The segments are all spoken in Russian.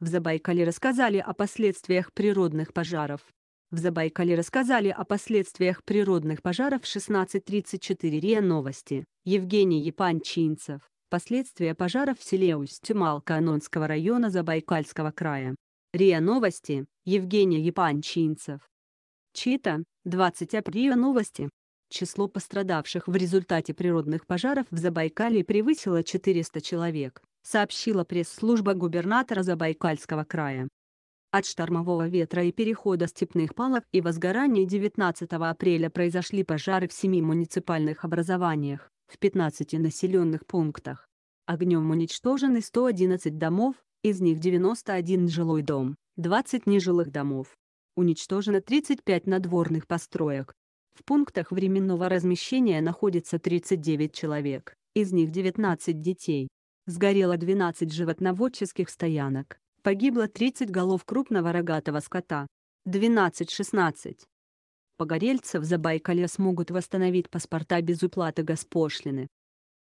В Забайкале рассказали о последствиях природных пожаров. В Забайкале рассказали о последствиях природных пожаров 16.34 РИА Новости. Евгений Япанчинцев. Последствия пожаров в селе Усть-Малка Анонского района Забайкальского края. РИА Новости. Евгений Япанчинцев. Чита. 20 апреля новости. Число пострадавших в результате природных пожаров в Забайкале превысило 400 человек сообщила пресс-служба губернатора Забайкальского края. От штормового ветра и перехода степных палок и возгорания 19 апреля произошли пожары в семи муниципальных образованиях, в 15 населенных пунктах. Огнем уничтожены 111 домов, из них 91 жилой дом, 20 нежилых домов. Уничтожено 35 надворных построек. В пунктах временного размещения находится 39 человек, из них 19 детей сгорело 12 животноводческих стоянок, погибло 30 голов крупного рогатого скота. 12-16. Погорельцев за Байкале смогут восстановить паспорта без уплаты госпошлины.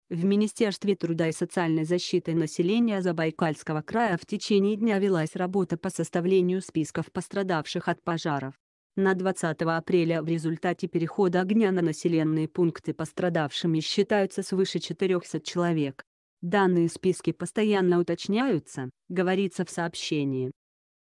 В Министерстве труда и социальной защиты населения Забайкальского края в течение дня велась работа по составлению списков пострадавших от пожаров. На 20 апреля в результате перехода огня на населенные пункты пострадавшими считаются свыше 400 человек. Данные списки постоянно уточняются, говорится в сообщении.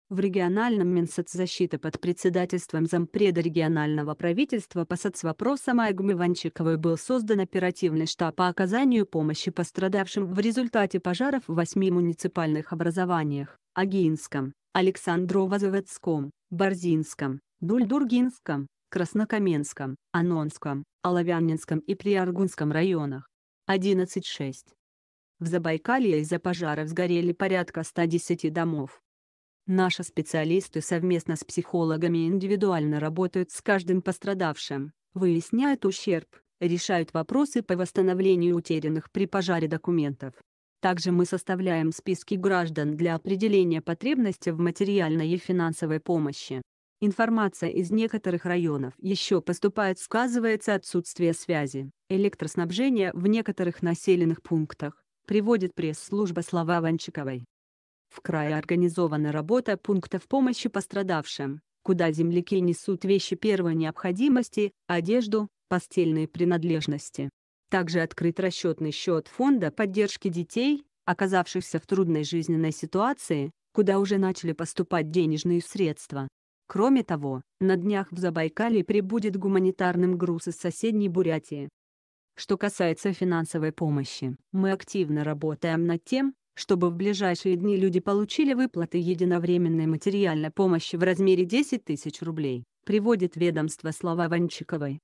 В региональном Минсоцзащиты под председательством зампреда регионального правительства по соцвопросам Айгмы Ванчиковой был создан оперативный штаб по оказанию помощи пострадавшим в результате пожаров в восьми муниципальных образованиях – Агинском, Александрово-Заводском, Борзинском, Дульдургинском, Краснокаменском, Анонском, Оловянинском и Приаргунском районах. 11.6. В Забайкалье из-за пожаров сгорели порядка 110 домов. Наши специалисты совместно с психологами индивидуально работают с каждым пострадавшим, выясняют ущерб, решают вопросы по восстановлению утерянных при пожаре документов. Также мы составляем списки граждан для определения потребности в материальной и финансовой помощи. Информация из некоторых районов еще поступает сказывается отсутствие связи, электроснабжения в некоторых населенных пунктах, приводит пресс-служба слова Ванчиковой. В крае организована работа пунктов помощи пострадавшим, куда земляки несут вещи первой необходимости, одежду, постельные принадлежности. Также открыт расчетный счет фонда поддержки детей, оказавшихся в трудной жизненной ситуации, куда уже начали поступать денежные средства. Кроме того, на днях в Забайкалье прибудет гуманитарным груз из соседней Бурятии. Что касается финансовой помощи, мы активно работаем над тем, чтобы в ближайшие дни люди получили выплаты единовременной материальной помощи в размере 10 тысяч рублей, приводит ведомство слова Ванчиковой.